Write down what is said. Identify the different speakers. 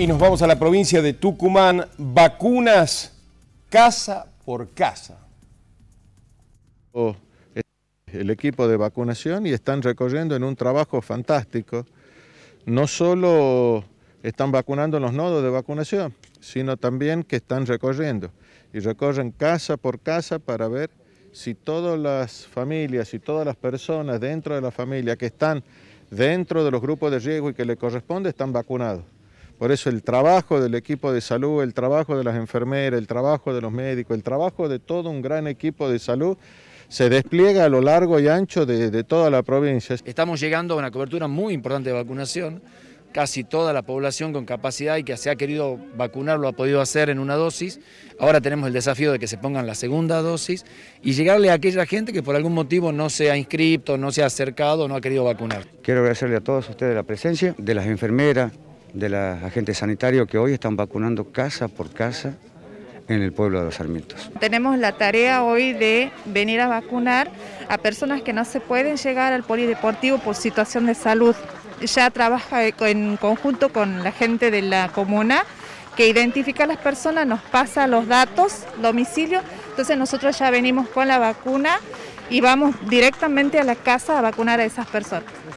Speaker 1: Y nos vamos a la provincia de Tucumán, vacunas casa por casa.
Speaker 2: El equipo de vacunación y están recorriendo en un trabajo fantástico. No solo están vacunando los nodos de vacunación, sino también que están recorriendo. Y recorren casa por casa para ver si todas las familias y todas las personas dentro de la familia que están dentro de los grupos de riesgo y que le corresponde están vacunados. Por eso el trabajo del equipo de salud, el trabajo de las enfermeras, el trabajo de los médicos, el trabajo de todo un gran equipo de salud se despliega a lo largo y ancho de, toda la provincia.
Speaker 3: Estamos llegando a una cobertura muy importante de vacunación, casi toda la población con capacidad y que se ha querido vacunar lo ha podido hacer en una dosis, ahora tenemos el desafío de que se pongan la segunda dosis y llegarle a aquella gente que por algún motivo no se ha inscrito, no se ha acercado, no ha querido vacunar.
Speaker 4: Quiero agradecerle a todos ustedes la presencia, de las enfermeras, de los agentes sanitarios que hoy están vacunando casa por casa en el pueblo de Los Sarmientos.
Speaker 5: Tenemos la tarea hoy de venir a vacunar a personas que no se pueden llegar al polideportivo por situación de salud. Ya trabaja en conjunto con la gente de la comuna que identifica a las personas, nos pasa los datos, domicilio, entonces nosotros ya venimos con la vacuna y vamos directamente a la casa a vacunar a esas personas.